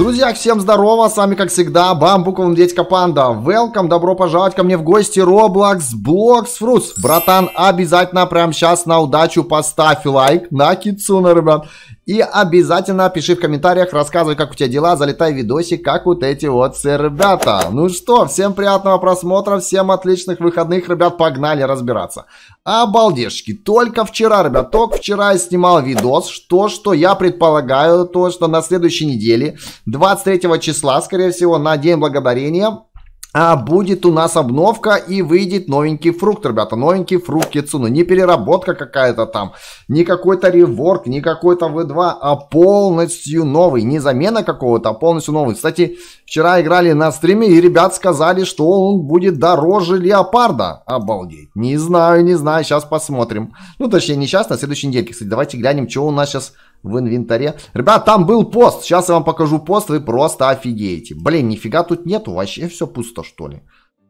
Друзья, всем здорово, с вами как всегда Бамбуковым Дедька Панда. Welcome, добро пожаловать ко мне в гости Roblox Blocks Fruits. Братан, обязательно прямо сейчас на удачу поставь лайк на Китсуна, ребят. И обязательно пиши в комментариях, рассказывай, как у тебя дела, залетай в видосик, как вот эти вот все ребята. Ну что, всем приятного просмотра, всем отличных выходных, ребят, погнали разбираться. Обалдешки, только вчера, ребят, только вчера я снимал видос, что, что я предполагаю, то, что на следующей неделе, 23 числа, скорее всего, на День Благодарения, а будет у нас обновка и выйдет новенький фрукт, ребята, новенький фрукт Кицуну. Не переработка какая-то там, не какой-то реворк, не какой-то V2, а полностью новый. Не замена какого-то, а полностью новый. Кстати, вчера играли на стриме и ребят сказали, что он будет дороже Леопарда. Обалдеть. Не знаю, не знаю, сейчас посмотрим. Ну, точнее, не сейчас, на следующей недельке. Кстати, давайте глянем, что у нас сейчас в инвентаре. Ребят, там был пост. Сейчас я вам покажу пост, вы просто офигеете. Блин, нифига тут нету. Вообще все пусто, что ли.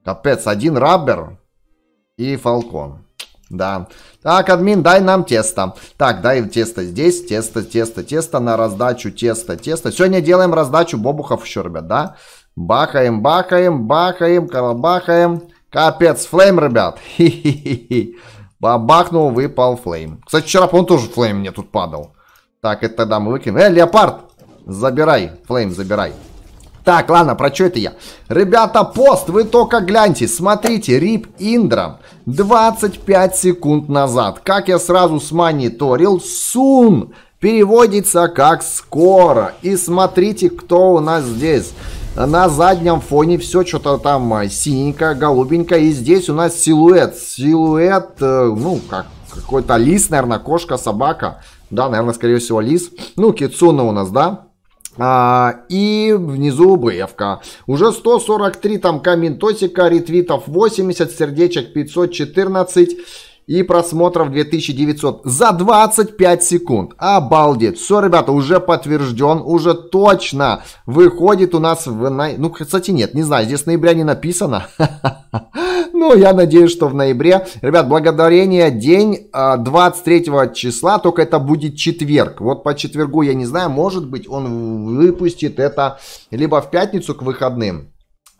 Капец, один раббер и фалкон. Да. Так, админ, дай нам тесто. Так, дай тесто здесь, тесто, тесто, тесто на раздачу, тесто, тесто. Сегодня делаем раздачу бобухов еще, ребят, да? Бахаем, бахаем, бахаем, карабахаем. Капец, флейм, ребят. Хи -хи -хи. Бабахнул, выпал флейм. Кстати, вчера, по тоже флейм мне тут падал. Так, это тогда мы выкинем. Э, леопард! Забирай, Флейм, забирай. Так, ладно, про что это я? Ребята, пост, вы только гляньте, смотрите, Рип Индрам 25 секунд назад. Как я сразу смониторил, Сун переводится как скоро. И смотрите, кто у нас здесь. На заднем фоне все что-то там а, синенькое, голубенькое. И здесь у нас силуэт. Силуэт, э, ну, как какой-то лис, наверное, кошка, собака. Да, наверное, скорее всего, лис. Ну, Кицуна у нас, да. А, и внизу боевка. Уже 143 там комментосика, ретвитов 80, сердечек 514 и просмотров 2900 за 25 секунд. Обалдеть. Все, ребята, уже подтвержден, уже точно выходит у нас в... Ну, кстати, нет, не знаю, здесь ноября не написано. Ну, я надеюсь, что в ноябре. Ребят, благодарение день 23 а, числа, только это будет четверг. Вот по четвергу, я не знаю, может быть, он выпустит это либо в пятницу к выходным,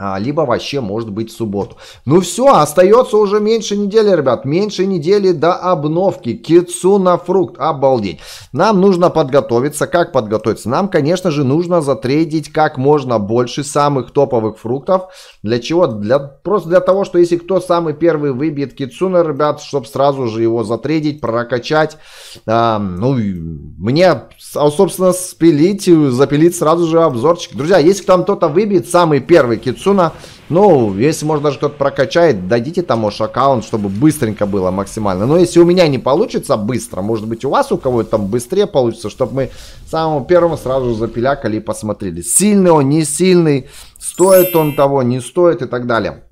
а, либо вообще может быть в субботу. Ну все, остается уже меньше недели, ребят, меньше недели до обновки. Кицуна фрукт, обалдеть. Нам нужно подготовиться. Как подготовиться? Нам, конечно же, нужно затрейдить как можно больше самых топовых фруктов. Для чего? Для, просто для того, что если кто самый первый выбьет Китсуна, ребят, чтобы сразу же его затрейдить, прокачать. Э, ну, мне, а, собственно, спилить, запилить сразу же обзорчик. Друзья, если там кто-то выбьет самый первый Китсун Шуна. Ну, если, может, даже кто-то прокачает, дадите там уж аккаунт, чтобы быстренько было максимально. Но если у меня не получится быстро, может быть, у вас у кого-то там быстрее получится, чтобы мы самому первому сразу запилякали и посмотрели. Сильный он, не сильный, стоит он того, не стоит и так далее.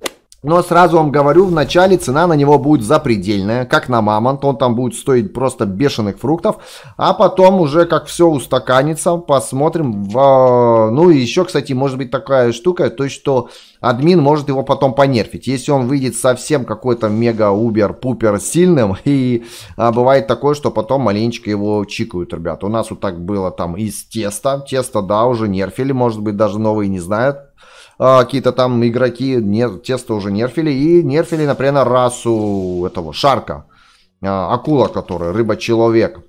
Но сразу вам говорю, в начале цена на него будет запредельная, как на мамонт, он там будет стоить просто бешеных фруктов, а потом уже как все устаканится, посмотрим. А, ну и еще, кстати, может быть такая штука, то есть что админ может его потом понерфить. Если он выйдет совсем какой-то мега убер пупер сильным, и а, бывает такое, что потом маленечко его чикают, ребят. У нас вот так было там из теста, тесто, да, уже нерфили, может быть даже новые не знают. А, какие-то там игроки нер, тесто уже нерфили, и нерфили, например, расу этого шарка, а, акула, которая, рыба-человек.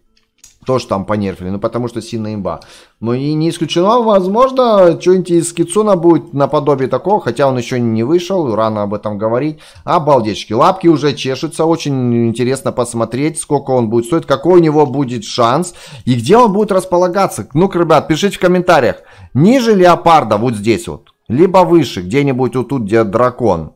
Тоже там понерфили, ну потому что сильная имба. Ну и не исключено, возможно, что-нибудь из Кицуна будет наподобие такого, хотя он еще не вышел, рано об этом говорить. Обалдечки, лапки уже чешутся, очень интересно посмотреть, сколько он будет стоить, какой у него будет шанс и где он будет располагаться. Ну-ка, ребят, пишите в комментариях, ниже леопарда вот здесь вот, либо выше, где-нибудь вот тут, где дракон.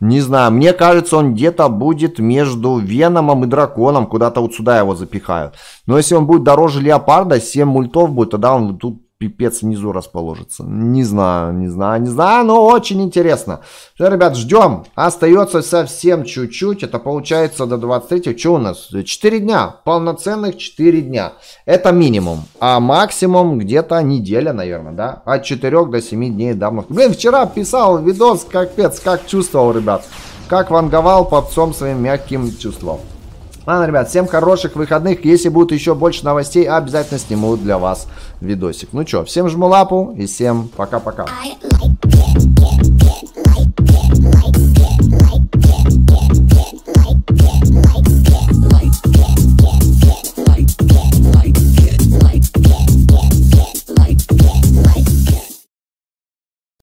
Не знаю, мне кажется, он где-то будет между Веномом и Драконом, куда-то вот сюда его запихают. Но если он будет дороже Леопарда, 7 мультов будет, тогда он тут пипец внизу расположится. Не знаю, не знаю, не знаю, но очень интересно. Все, ребят, ждем. Остается совсем чуть-чуть. Это получается до 23. Что у нас? 4 дня. Полноценных 4 дня. Это минимум. А максимум где-то неделя, наверное, да? От 4 до 7 дней давно. Блин, вчера писал видос, капец, как чувствовал, ребят. Как ванговал попсом своим мягким чувством. Ладно, ребят, всем хороших выходных. Если будут еще больше новостей, обязательно сниму для вас видосик. Ну что, всем жму лапу и всем пока-пока.